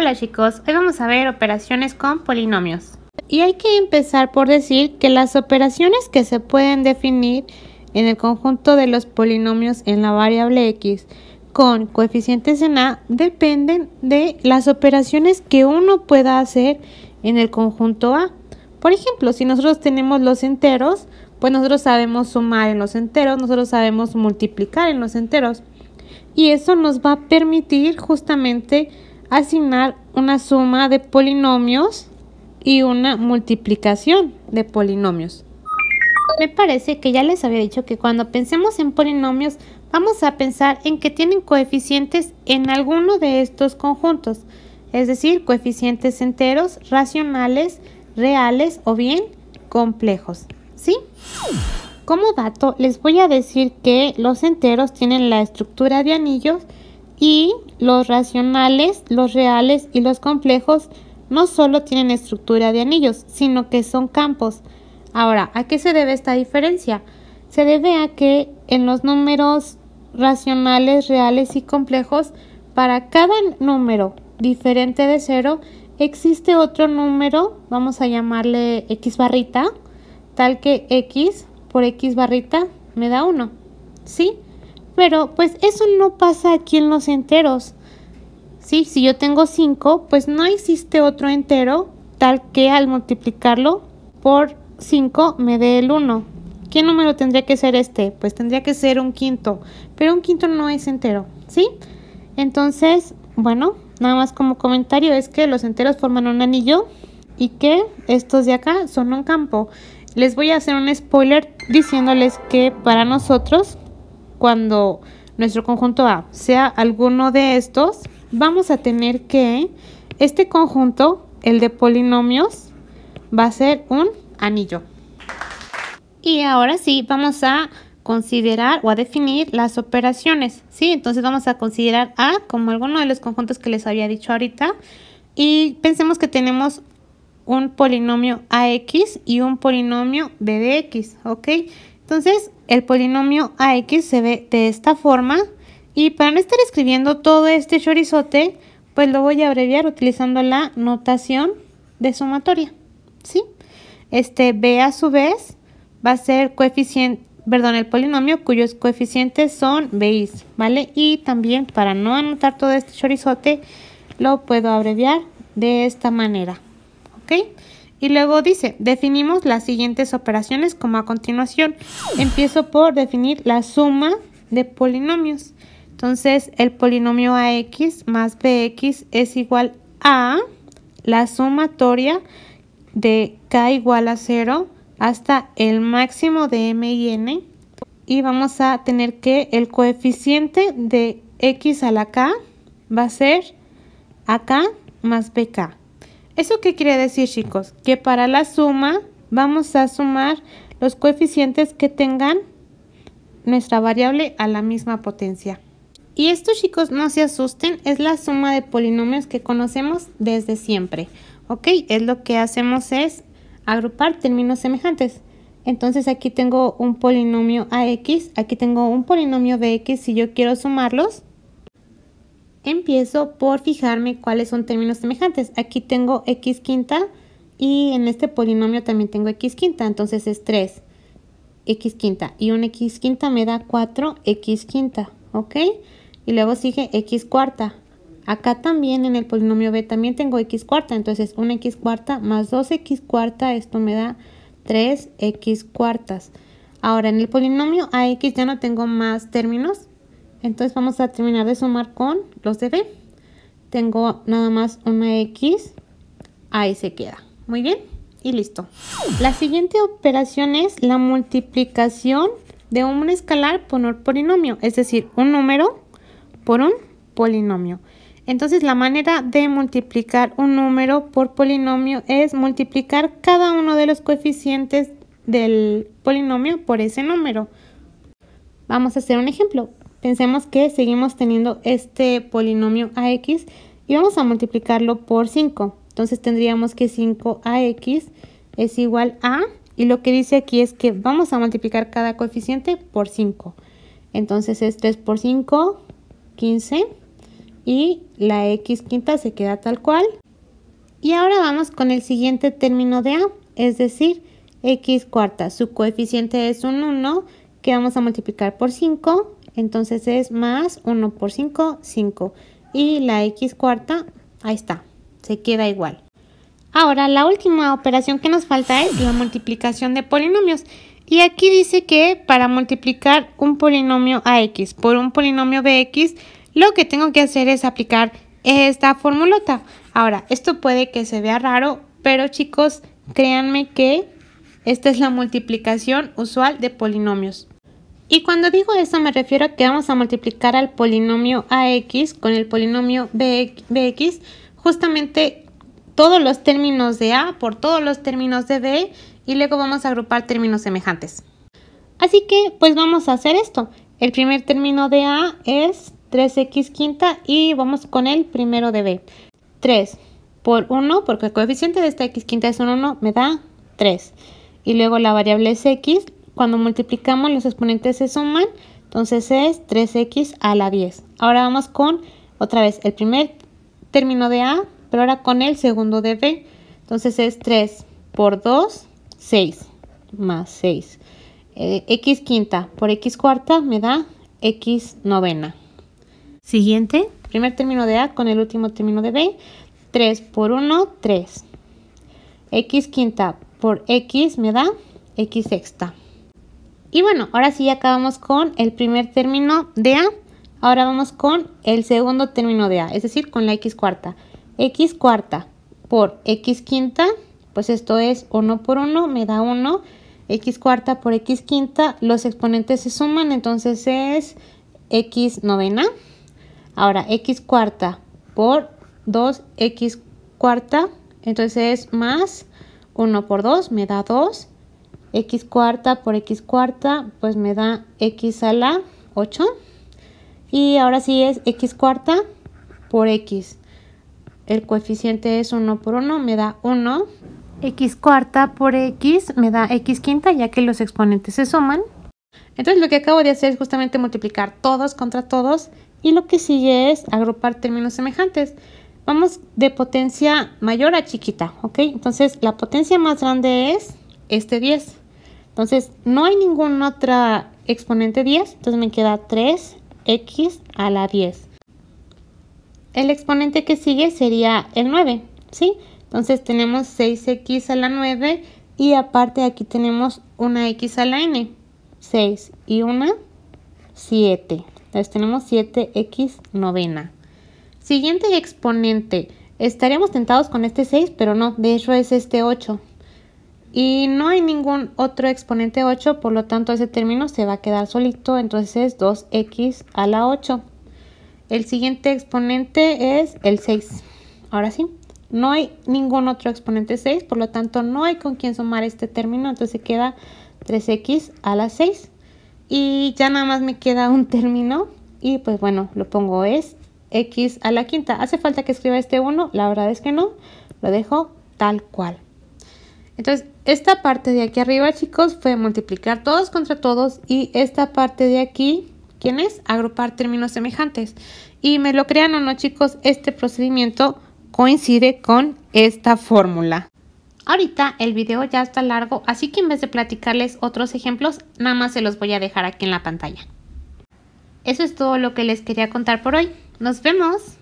Hola chicos, hoy vamos a ver operaciones con polinomios. Y hay que empezar por decir que las operaciones que se pueden definir en el conjunto de los polinomios en la variable x con coeficientes en a dependen de las operaciones que uno pueda hacer en el conjunto a. Por ejemplo, si nosotros tenemos los enteros, pues nosotros sabemos sumar en los enteros, nosotros sabemos multiplicar en los enteros. Y eso nos va a permitir justamente asignar una suma de polinomios y una multiplicación de polinomios. Me parece que ya les había dicho que cuando pensemos en polinomios vamos a pensar en que tienen coeficientes en alguno de estos conjuntos, es decir, coeficientes enteros, racionales, reales o bien complejos. ¿Sí? Como dato, les voy a decir que los enteros tienen la estructura de anillos y los racionales, los reales y los complejos no solo tienen estructura de anillos, sino que son campos. Ahora, ¿a qué se debe esta diferencia? Se debe a que en los números racionales, reales y complejos, para cada número diferente de cero, existe otro número, vamos a llamarle x barrita, tal que x por x barrita me da 1. ¿Sí? Pero pues eso no pasa aquí en los enteros. ¿Sí? Si yo tengo 5, pues no existe otro entero tal que al multiplicarlo por 5 me dé el 1. ¿Qué número tendría que ser este? Pues tendría que ser un quinto, pero un quinto no es entero, ¿sí? Entonces, bueno, nada más como comentario es que los enteros forman un anillo y que estos de acá son un campo. Les voy a hacer un spoiler diciéndoles que para nosotros cuando nuestro conjunto A sea alguno de estos, vamos a tener que este conjunto, el de polinomios, va a ser un anillo. Y ahora sí, vamos a considerar o a definir las operaciones, ¿sí? Entonces vamos a considerar A como alguno de los conjuntos que les había dicho ahorita y pensemos que tenemos un polinomio AX y un polinomio BDX, ¿ok? Entonces, el polinomio AX se ve de esta forma y para no estar escribiendo todo este chorizote, pues lo voy a abreviar utilizando la notación de sumatoria, ¿sí? Este B a su vez va a ser coeficiente, perdón, el polinomio cuyos coeficientes son B's, ¿vale? Y también para no anotar todo este chorizote, lo puedo abreviar de esta manera, ¿ok? Y luego dice, definimos las siguientes operaciones como a continuación. Empiezo por definir la suma de polinomios. Entonces, el polinomio ax más bx es igual a la sumatoria de k igual a 0 hasta el máximo de m y n. Y vamos a tener que el coeficiente de x a la k va a ser ak más bk. ¿Eso qué quiere decir, chicos? Que para la suma vamos a sumar los coeficientes que tengan nuestra variable a la misma potencia. Y esto, chicos, no se asusten, es la suma de polinomios que conocemos desde siempre. ¿Ok? Es lo que hacemos es agrupar términos semejantes. Entonces aquí tengo un polinomio ax, aquí tengo un polinomio bx, si yo quiero sumarlos, empiezo por fijarme cuáles son términos semejantes. Aquí tengo x quinta y en este polinomio también tengo x quinta, entonces es 3 x quinta y 1 x quinta me da 4x quinta, ¿ok? Y luego sigue x cuarta. Acá también en el polinomio b también tengo x cuarta, entonces 1x cuarta más 2x cuarta, esto me da 3x cuartas. Ahora en el polinomio ax ya no tengo más términos, entonces vamos a terminar de sumar con los de B. Tengo nada más una X, ahí se queda. Muy bien, y listo. La siguiente operación es la multiplicación de un escalar por un polinomio, es decir, un número por un polinomio. Entonces la manera de multiplicar un número por polinomio es multiplicar cada uno de los coeficientes del polinomio por ese número. Vamos a hacer un ejemplo pensemos que seguimos teniendo este polinomio ax y vamos a multiplicarlo por 5. Entonces tendríamos que 5ax es igual a, y lo que dice aquí es que vamos a multiplicar cada coeficiente por 5. Entonces esto es por 5, 15, y la x quinta se queda tal cual. Y ahora vamos con el siguiente término de a, es decir, x cuarta. Su coeficiente es un 1 que vamos a multiplicar por 5 entonces es más 1 por 5, 5. Y la x cuarta, ahí está, se queda igual. Ahora, la última operación que nos falta es la multiplicación de polinomios. Y aquí dice que para multiplicar un polinomio a x por un polinomio bx, lo que tengo que hacer es aplicar esta formulota. Ahora, esto puede que se vea raro, pero chicos, créanme que esta es la multiplicación usual de polinomios. Y cuando digo eso me refiero a que vamos a multiplicar al polinomio ax con el polinomio bx, justamente todos los términos de a por todos los términos de b y luego vamos a agrupar términos semejantes. Así que pues vamos a hacer esto. El primer término de a es 3x quinta y vamos con el primero de b. 3 por 1, porque el coeficiente de esta x quinta es un 1, me da 3. Y luego la variable es x, cuando multiplicamos los exponentes se suman, entonces es 3x a la 10. Ahora vamos con otra vez el primer término de A, pero ahora con el segundo de B. Entonces es 3 por 2, 6 más 6. x eh, quinta por x cuarta me da x novena. Siguiente, primer término de A con el último término de B. 3 por 1, 3. x quinta por x me da x sexta. Y bueno, ahora sí ya acabamos con el primer término de A. Ahora vamos con el segundo término de A, es decir, con la x cuarta. x cuarta por x quinta, pues esto es 1 por 1 me da 1. x cuarta por x quinta, los exponentes se suman, entonces es x novena. Ahora, x cuarta por 2x cuarta, entonces es más 1 por 2 me da 2 x cuarta por x cuarta, pues me da x a la 8. Y ahora sí es x cuarta por x. El coeficiente es 1 por 1, me da 1. x cuarta por x me da x quinta, ya que los exponentes se suman. Entonces lo que acabo de hacer es justamente multiplicar todos contra todos y lo que sigue es agrupar términos semejantes. Vamos de potencia mayor a chiquita, ¿ok? Entonces la potencia más grande es este 10. Entonces, no hay ningún otro exponente 10, entonces me queda 3x a la 10. El exponente que sigue sería el 9, Entonces tenemos 6x a la 9 y aparte aquí tenemos una x a la n, 6 y una 7. Entonces tenemos 7x novena. Siguiente exponente. Estaríamos tentados con este 6, pero no, de hecho es este 8 y no hay ningún otro exponente 8, por lo tanto ese término se va a quedar solito, entonces es 2x a la 8. El siguiente exponente es el 6. Ahora sí, no hay ningún otro exponente 6, por lo tanto no hay con quién sumar este término, entonces queda 3x a la 6. Y ya nada más me queda un término y pues bueno, lo pongo es x a la quinta. ¿Hace falta que escriba este 1? La verdad es que no, lo dejo tal cual. Entonces, esta parte de aquí arriba, chicos, fue multiplicar todos contra todos y esta parte de aquí, ¿quién es? Agrupar términos semejantes. Y me lo crean o no, chicos, este procedimiento coincide con esta fórmula. Ahorita el video ya está largo, así que en vez de platicarles otros ejemplos, nada más se los voy a dejar aquí en la pantalla. Eso es todo lo que les quería contar por hoy. ¡Nos vemos!